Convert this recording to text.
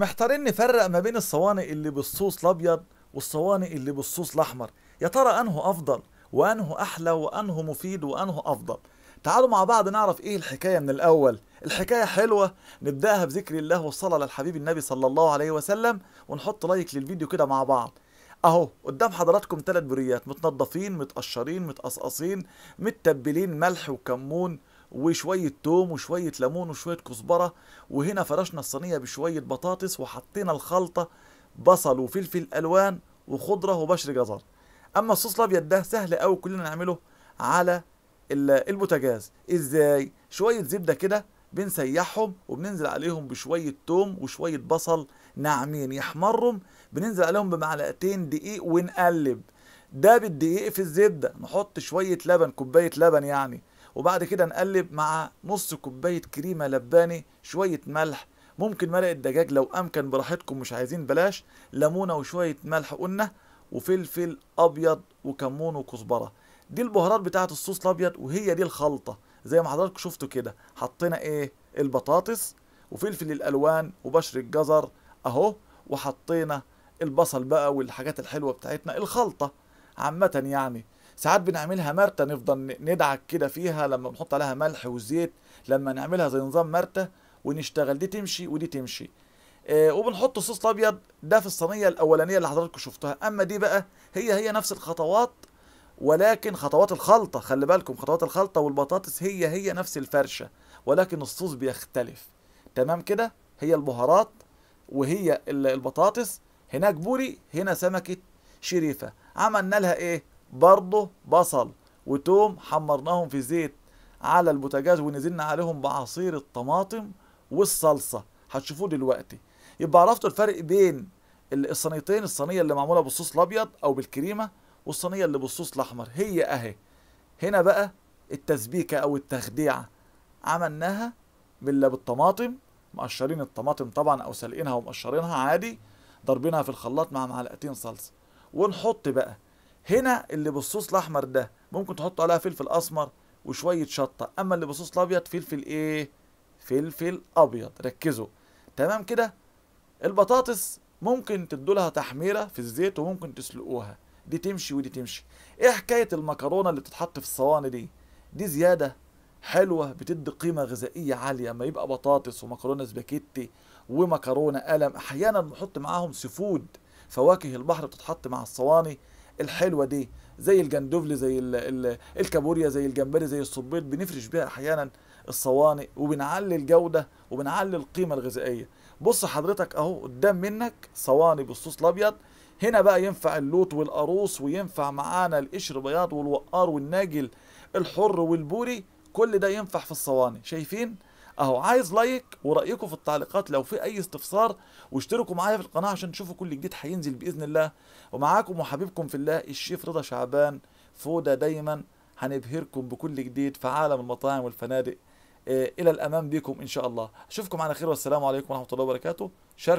محتارين نفرق ما بين الصواني اللي بالصوص الابيض والصواني اللي بالصوص الاحمر يا ترى انه افضل وانه احلى وانه مفيد وانه افضل تعالوا مع بعض نعرف ايه الحكايه من الاول الحكايه حلوه نبداها بذكر الله والصلاه على الحبيب النبي صلى الله عليه وسلم ونحط لايك للفيديو كده مع بعض اهو قدام حضراتكم ثلاث بريات متنضفين متقشرين متقصقصين متبلين ملح وكمون وشوية توم وشوية ليمون وشوية كزبرة وهنا فرشنا الصينية بشوية بطاطس وحطينا الخلطة بصل وفلفل ألوان وخضرة وبشر جزر أما الصوص الأبيض ده سهل أوي كلنا نعمله على البوتاجاز إزاي؟ شوية زبدة كده بنسيحهم وبننزل عليهم بشوية توم وشوية بصل ناعمين يحمرهم بننزل عليهم بمعلقتين دقيق ونقلب ده بالدقيق في الزبدة نحط شوية لبن كوباية لبن يعني وبعد كده نقلب مع نص كوباية كريمة لباني شوية ملح ممكن ملعقة الدجاج لو أمكن براحتكم مش عايزين بلاش ليمونة وشوية ملح قلنا وفلفل أبيض وكمون وكزبرة دي البهارات بتاعة الصوص الأبيض وهي دي الخلطة زي ما حضراتكم شفتوا كده حطينا إيه البطاطس وفلفل الألوان وبشر الجزر أهو وحطينا البصل بقى والحاجات الحلوة بتاعتنا الخلطة عامة يعني ساعات بنعملها مرتة نفضل ندعك كده فيها لما بنحط عليها ملح وزيت لما نعملها زي نظام مرتة ونشتغل دي تمشي ودي تمشي آه وبنحط صوص الابيض ده في الصينيه الاولانيه اللي حضراتكم شفتوها اما دي بقى هي هي نفس الخطوات ولكن خطوات الخلطه خلي بالكم خطوات الخلطه والبطاطس هي هي نفس الفرشه ولكن الصوص بيختلف تمام كده هي البهارات وهي البطاطس هناك بوري هنا سمكه شريفه عملنا لها ايه برضه بصل وتوم حمرناهم في زيت على البوتاجاز ونزلنا عليهم بعصير الطماطم والصلصه هتشوفوه دلوقتي يبقى عرفتوا الفرق بين الصينيتين الصينيه اللي معموله بالصوص الابيض او بالكريمه والصينيه اللي بالصوص الاحمر هي اهي هنا بقى التسبيكه او التخديعه عملناها بالله بالطماطم مقشرين الطماطم طبعا او سلقينها ومقشرينها عادي ضربينها في الخلاط مع معلقتين صلصه ونحط بقى هنا اللي بالصوص الاحمر ده ممكن تحطوا عليها فلفل اسمر وشويه شطه اما اللي بالصوص الابيض فلفل ايه فلفل ابيض ركزوا تمام كده البطاطس ممكن تدوا لها تحميره في الزيت وممكن تسلقوها دي تمشي ودي تمشي ايه حكايه المكرونه اللي بتتحط في الصواني دي دي زياده حلوه بتدي قيمه غذائيه عاليه اما يبقى بطاطس ومكرونه سباكيتي ومكرونه قلم احيانا بنحط معاهم سفود فواكه البحر بتتحط مع الصواني الحلوه دي زي الجندوفلي زي الكابوريا زي الجمبري زي الصبيط بنفرش بيها احيانا الصواني وبنعلي الجوده وبنعلي القيمه الغذائيه بص حضرتك اهو قدام منك صواني بالصوص الابيض هنا بقى ينفع اللوت والقاروص وينفع معانا القشر بياض والوقار والناجل الحر والبوري كل ده ينفع في الصواني شايفين اهو عايز لايك ورايكم في التعليقات لو في اي استفسار واشتركوا معايا في القناه عشان تشوفوا كل جديد هينزل باذن الله ومعاكم وحبيبكم في الله الشيف رضا شعبان فودا دايما هنبهركم بكل جديد في عالم المطاعم والفنادق آه، الى الامام بكم ان شاء الله اشوفكم على خير والسلام عليكم ورحمه الله وبركاته شاركوا